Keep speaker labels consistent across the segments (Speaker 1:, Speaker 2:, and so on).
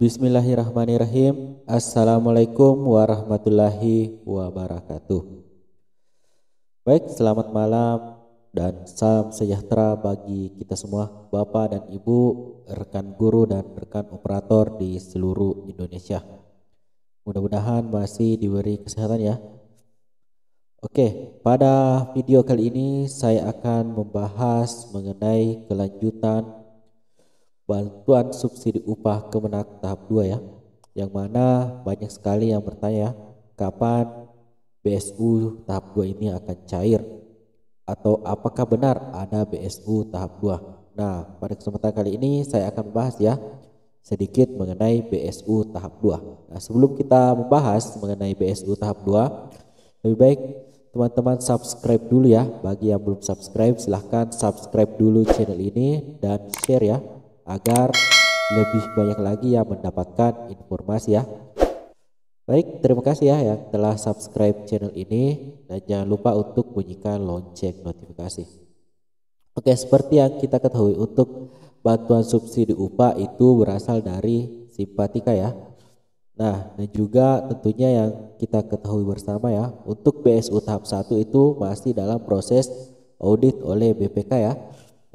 Speaker 1: Bismillahirrahmanirrahim. Assalamualaikum warahmatullahi wabarakatuh. Baik, selamat malam dan salam sejahtera bagi kita semua, Bapak dan Ibu, rekan guru dan rekan operator di seluruh Indonesia. Mudah-mudahan masih diberi kesehatan ya. Oke, pada video kali ini saya akan membahas mengenai kelanjutan bantuan subsidi upah kemenak tahap 2 ya yang mana banyak sekali yang bertanya kapan BSU tahap 2 ini akan cair atau apakah benar ada BSU tahap 2 nah pada kesempatan kali ini saya akan membahas ya sedikit mengenai BSU tahap 2 nah sebelum kita membahas mengenai BSU tahap 2 lebih baik teman-teman subscribe dulu ya bagi yang belum subscribe silahkan subscribe dulu channel ini dan share ya agar lebih banyak lagi yang mendapatkan informasi ya. Baik, terima kasih ya yang telah subscribe channel ini dan jangan lupa untuk bunyikan lonceng notifikasi. Oke, seperti yang kita ketahui untuk bantuan subsidi upah itu berasal dari simpatika ya. Nah, dan juga tentunya yang kita ketahui bersama ya, untuk BSU tahap 1 itu masih dalam proses audit oleh BPK ya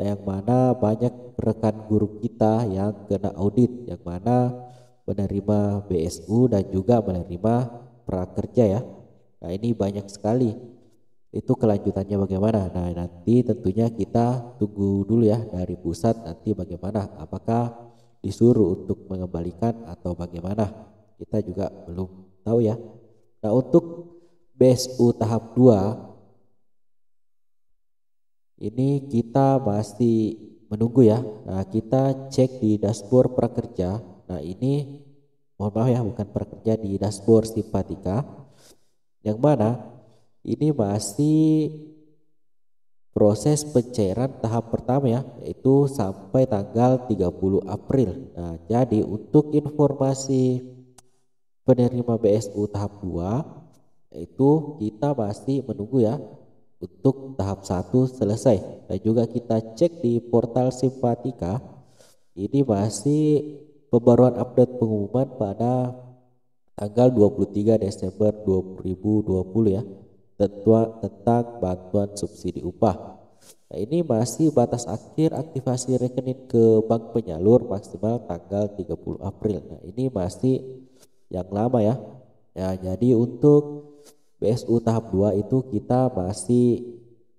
Speaker 1: yang mana banyak rekan guru kita yang kena audit yang mana menerima BSU dan juga menerima prakerja ya nah ini banyak sekali itu kelanjutannya bagaimana nah nanti tentunya kita tunggu dulu ya dari pusat nanti bagaimana apakah disuruh untuk mengembalikan atau bagaimana kita juga belum tahu ya nah untuk BSU tahap 2 ini kita pasti menunggu ya. Nah, kita cek di dashboard prakerja. Nah, ini mohon maaf ya bukan prakerja di dashboard simpatika. Yang mana ini masih proses pencairan tahap pertama ya yaitu sampai tanggal 30 April nah jadi untuk informasi penerima BSU tahap 2 itu kita pasti menunggu ya untuk tahap 1 selesai dan juga kita cek di portal simpatika ini masih pembaruan update pengumuman pada tanggal 23 Desember 2020 ya tentang, tentang bantuan subsidi upah nah ini masih batas akhir aktivasi rekening ke bank penyalur maksimal tanggal 30 April nah ini masih yang lama ya ya jadi untuk BSU tahap 2 itu kita masih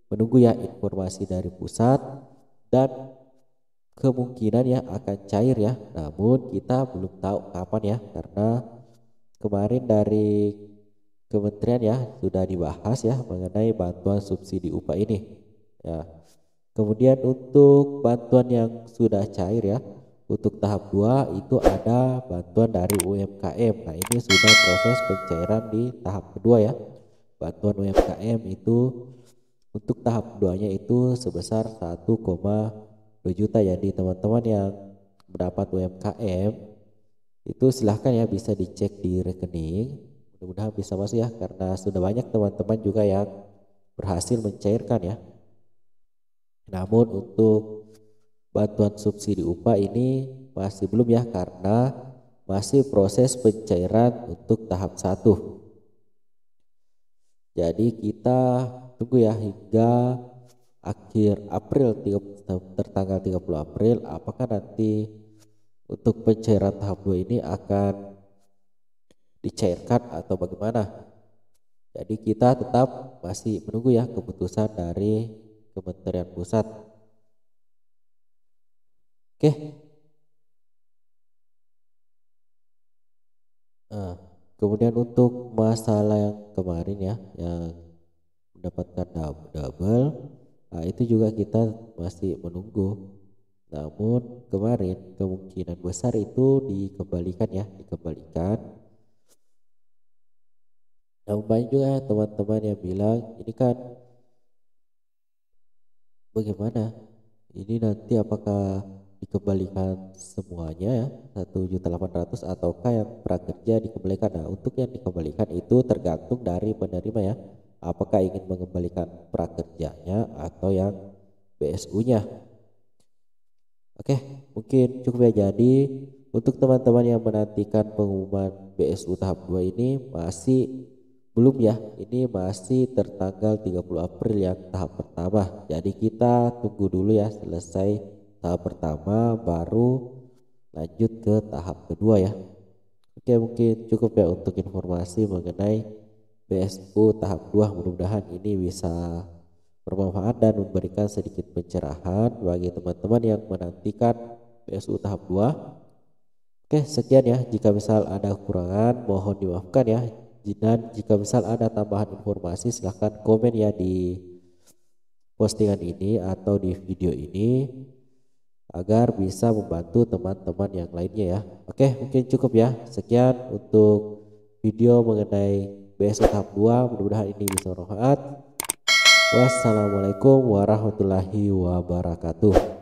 Speaker 1: menunggu ya informasi dari pusat dan kemungkinan ya akan cair ya namun kita belum tahu kapan ya karena kemarin dari kementerian ya sudah dibahas ya mengenai bantuan subsidi upah ini ya kemudian untuk bantuan yang sudah cair ya untuk tahap 2 itu ada bantuan dari UMKM. Nah, ini sudah proses pencairan di tahap kedua ya. Bantuan UMKM itu untuk tahap keduanya itu sebesar 1,2 juta. Ya. Jadi teman-teman yang mendapat UMKM itu silahkan ya bisa dicek di rekening. Mudah-mudahan bisa masuk ya karena sudah banyak teman-teman juga yang berhasil mencairkan ya. Namun untuk bantuan subsidi upah ini masih belum ya karena masih proses pencairan untuk tahap 1. Jadi kita tunggu ya hingga akhir April tertanggal 30 April apakah nanti untuk pencairan tahap 2 ini akan dicairkan atau bagaimana? Jadi kita tetap masih menunggu ya keputusan dari Kementerian Pusat Oke. Okay. Nah, kemudian untuk masalah yang kemarin ya, yang mendapatkan double, nah itu juga kita masih menunggu. Namun kemarin kemungkinan besar itu dikembalikan ya, dikembalikan. Namun banyak juga teman-teman yang bilang ini kan bagaimana? Ini nanti apakah dikembalikan semuanya ya 1.800 ataukah yang prakerja dikembalikan nah untuk yang dikembalikan itu tergantung dari penerima ya apakah ingin mengembalikan prakerjanya atau yang BSU nya oke mungkin cukup ya jadi untuk teman-teman yang menantikan pengumuman BSU tahap 2 ini masih belum ya ini masih tertanggal 30 April yang tahap pertama jadi kita tunggu dulu ya selesai tahap pertama baru lanjut ke tahap kedua ya oke mungkin cukup ya untuk informasi mengenai PSU tahap 2 mudah-mudahan ini bisa bermanfaat dan memberikan sedikit pencerahan bagi teman-teman yang menantikan PSU tahap 2 oke sekian ya jika misal ada kekurangan mohon dimaafkan ya dan jika misal ada tambahan informasi silahkan komen ya di postingan ini atau di video ini agar bisa membantu teman-teman yang lainnya ya. Oke, mungkin cukup ya. Sekian untuk video mengenai BSO tahap 2. Mudah-mudahan ini bisa bermanfaat. Wassalamualaikum warahmatullahi wabarakatuh.